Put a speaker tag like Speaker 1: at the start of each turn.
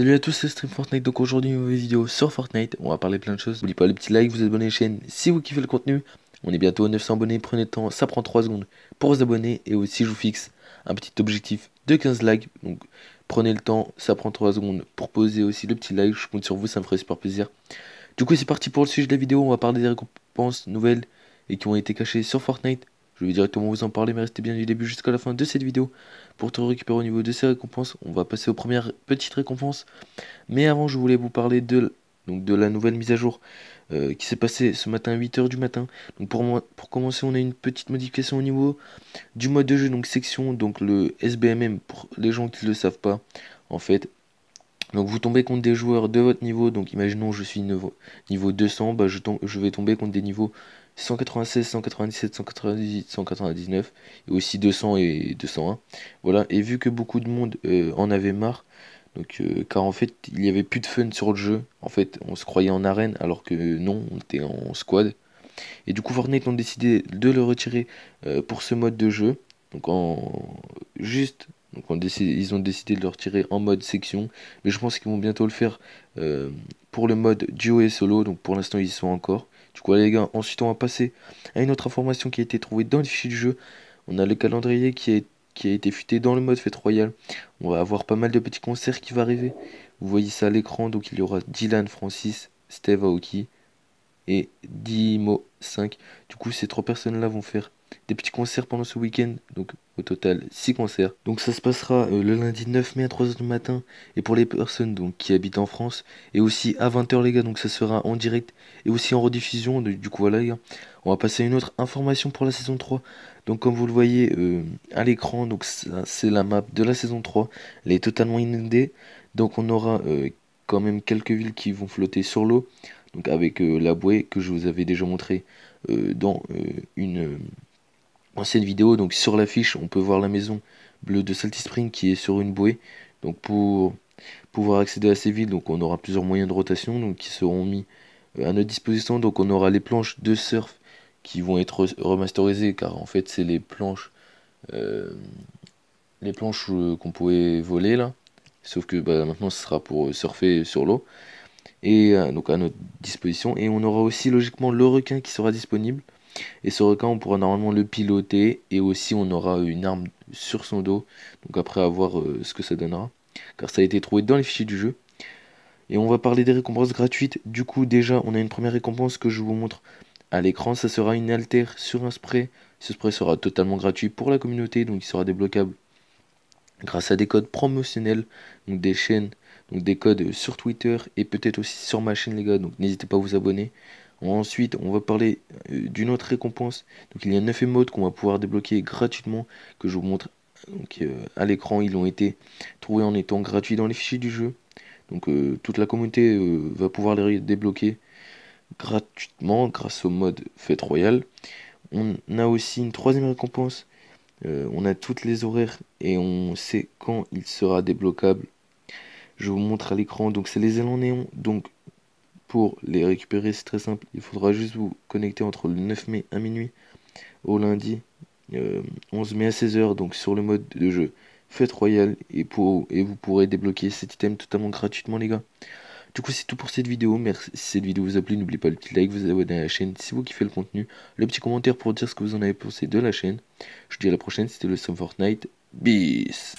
Speaker 1: Salut à tous, c'est Stream Fortnite. Donc aujourd'hui, une nouvelle vidéo sur Fortnite. On va parler plein de choses. N'oubliez pas le petit like, vous abonner à la chaîne si vous kiffez le contenu. On est bientôt à 900 abonnés. Prenez le temps, ça prend 3 secondes pour vous abonner. Et aussi, je vous fixe un petit objectif de 15 likes. Donc prenez le temps, ça prend 3 secondes pour poser aussi le petit like. Je compte sur vous, ça me ferait super plaisir. Du coup, c'est parti pour le sujet de la vidéo. On va parler des récompenses nouvelles et qui ont été cachées sur Fortnite. Je vais directement vous en parler, mais restez bien du début jusqu'à la fin de cette vidéo pour te récupérer au niveau de ces récompenses. On va passer aux premières petites récompenses. Mais avant, je voulais vous parler de, donc de la nouvelle mise à jour euh, qui s'est passée ce matin à 8h du matin. Donc pour, pour commencer, on a une petite modification au niveau du mode de jeu, donc section, donc le SBMM pour les gens qui ne le savent pas. En fait, donc vous tombez contre des joueurs de votre niveau, donc imaginons je suis niveau, niveau 200, bah je vais tomber contre des niveaux 196, 197, 198, 199 et aussi 200 et 201. Voilà, et vu que beaucoup de monde euh, en avait marre, donc, euh, car en fait, il n'y avait plus de fun sur le jeu. En fait, on se croyait en arène alors que non, on était en squad. Et du coup, Fortnite ont décidé de le retirer euh, pour ce mode de jeu. Donc, en juste, donc on décide, ils ont décidé de le retirer en mode section. Mais je pense qu'ils vont bientôt le faire pour le mode duo et solo. Donc, pour l'instant, ils y sont encore. Du coup, les gars, ensuite on va passer à une autre information qui a été trouvée dans le fichier du jeu. On a le calendrier qui, qui a été fuité dans le mode Fête Royale. On va avoir pas mal de petits concerts qui vont arriver. Vous voyez ça à l'écran, donc il y aura Dylan Francis, Steve Aoki, et 10 mots 5. Du coup, ces trois personnes-là vont faire des petits concerts pendant ce week-end. Donc, au total, 6 concerts. Donc, ça se passera euh, le lundi 9 mai à 3h du matin. Et pour les personnes donc, qui habitent en France, et aussi à 20h, les gars. Donc, ça sera en direct et aussi en rediffusion. du coup, voilà, les gars. On va passer à une autre information pour la saison 3. Donc, comme vous le voyez euh, à l'écran, donc c'est la map de la saison 3. Elle est totalement inondée. Donc, on aura euh, quand même quelques villes qui vont flotter sur l'eau donc avec euh, la bouée que je vous avais déjà montré euh, dans euh, une ancienne vidéo. Donc sur l'affiche, on peut voir la maison bleue de Salty Spring qui est sur une bouée. Donc pour pouvoir accéder à ces villes, donc on aura plusieurs moyens de rotation donc qui seront mis à notre disposition. Donc on aura les planches de surf qui vont être remasterisées car en fait c'est les planches les planches qu'on pouvait voler là. Sauf que bah, maintenant ce sera pour surfer sur l'eau et euh, donc à notre disposition. Et on aura aussi logiquement le requin qui sera disponible. Et ce requin, on pourra normalement le piloter et aussi on aura une arme sur son dos. Donc après, avoir euh, ce que ça donnera. Car ça a été trouvé dans les fichiers du jeu. Et on va parler des récompenses gratuites. Du coup, déjà, on a une première récompense que je vous montre à l'écran. Ça sera une alter sur un spray. Ce spray sera totalement gratuit pour la communauté, donc il sera débloquable grâce à des codes promotionnels, donc des chaînes donc des codes sur Twitter et peut-être aussi sur ma chaîne les gars. Donc n'hésitez pas à vous abonner. Ensuite, on va parler euh, d'une autre récompense. Donc il y a 9 modes qu'on va pouvoir débloquer gratuitement que je vous montre donc, euh, à l'écran. Ils ont été trouvés en étant gratuits dans les fichiers du jeu. Donc euh, toute la communauté va pouvoir les débloquer gratuitement grâce au mode fête royale. On a aussi une troisième récompense. on a toutes les horaires et on sait quand il sera débloquable je vous montre à l'écran. Donc, c'est les élans néons. Donc, pour les récupérer, c'est très simple. Il faudra juste vous connecter entre le 9 mai à minuit au lundi 11 euh, mai à 16h. Donc, sur le mode de jeu Fête Royale. Et, vous pourrez débloquer cet item totalement gratuitement, les gars. Du coup, c'est tout pour cette vidéo. Merci. Si cette vidéo vous a plu, n'oubliez pas le petit like, vous abonner à la chaîne si vous kiffez le contenu, le petit commentaire pour dire ce que vous en avez pensé de la chaîne. Je vous dis à la prochaine, c'était le Sum Fortnite. Peace!